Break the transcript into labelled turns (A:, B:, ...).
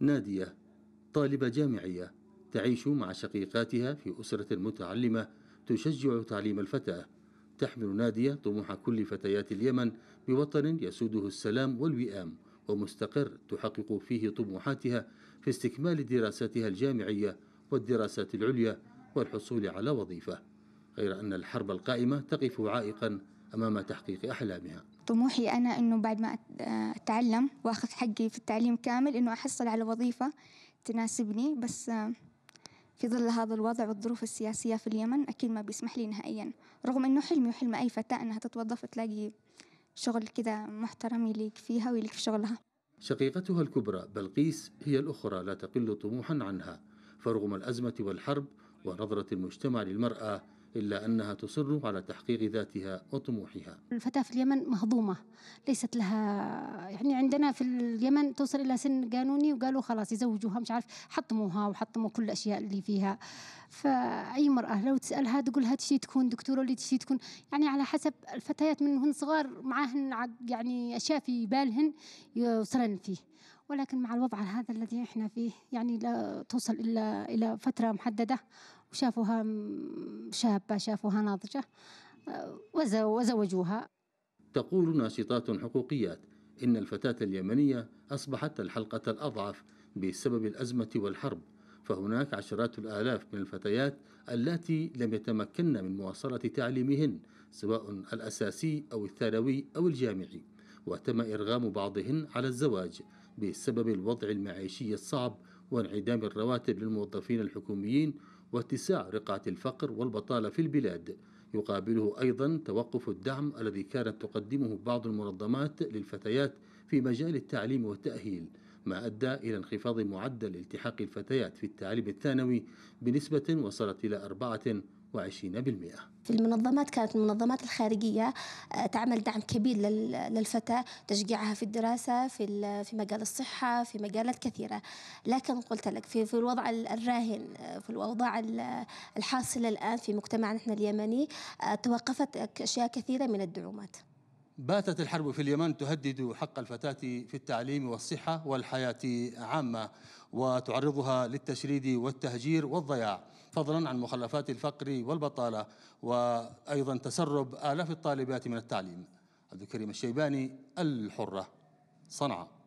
A: نادية طالبة جامعية تعيش مع شقيقاتها في أسرة متعلمة تشجع تعليم الفتاة تحمل نادية طموح كل فتيات اليمن بوطن يسوده السلام والوئام ومستقر تحقق فيه طموحاتها في استكمال دراساتها الجامعية والدراسات العليا والحصول على وظيفة غير أن الحرب القائمة تقف عائقا أمام تحقيق أحلامها
B: طموحي أنا إنه بعد ما أتعلم وأخذ حقي في التعليم كامل إنه أحصل على وظيفة تناسبني بس في ظل هذا الوضع والظروف السياسية في اليمن أكيد ما بيسمح لي نهائيا رغم إنه حلمي وحلم أي فتاة إنها تتوظف وتلاقي شغل كذا محترم يليق فيها ويليق في شغلها
A: شقيقتها الكبرى بلقيس هي الأخرى لا تقل طموحا عنها فرغم الأزمة والحرب ونظرة المجتمع للمرأة إلا أنها تصر على تحقيق ذاتها وطموحها
C: الفتاة في اليمن مهضومة ليست لها يعني عندنا في اليمن توصل إلى سن قانوني وقالوا خلاص يزوجوها مش عارف حطموها وحطموا كل الأشياء اللي فيها فأي مرأة لو تسألها تقولها تشي تكون دكتورة اللي تشي تكون يعني على حسب الفتيات من هن صغار معاهن يعني أشياء في بالهن يوصلن فيه ولكن مع الوضع هذا الذي احنا فيه يعني لا توصل إلا إلى فترة محددة وشافوها شابة شافوها ناضجة آه، وزوجوها
A: تقول ناشطات حقوقيات إن الفتاة اليمنية أصبحت الحلقة الأضعف بسبب الأزمة والحرب فهناك عشرات الآلاف من الفتيات اللاتي لم يتمكن من مواصلة تعليمهن سواء الأساسي أو الثانوي أو الجامعي وتم إرغام بعضهن على الزواج بسبب الوضع المعيشي الصعب وانعدام الرواتب للموظفين الحكوميين واتساع رقعة الفقر والبطالة في البلاد يقابله أيضا توقف الدعم الذي كانت تقدمه بعض المنظمات للفتيات في مجال التعليم والتأهيل ما أدى إلى انخفاض معدل التحاق الفتيات في التعليم الثانوي بنسبة وصلت إلى 24%. في
D: المنظمات كانت المنظمات الخارجية آه، تعمل دعم كبير للفتاة تشجيعها في الدراسة في في مجال الصحة في مجالات كثيرة لكن قلت لك في في الوضع الراهن آه، في الأوضاع الحاصلة الآن في مجتمعنا احنا اليمني آه، توقفت أشياء كثيرة من الدعومات
A: باتت الحرب في اليمن تهدد حق الفتاة في التعليم والصحة والحياة عامة وتعرضها للتشريد والتهجير والضياع فضلا عن مخلفات الفقر والبطالة وأيضا تسرب آلاف الطالبات من التعليم عبد الكريم الشيباني الحرة صنعاء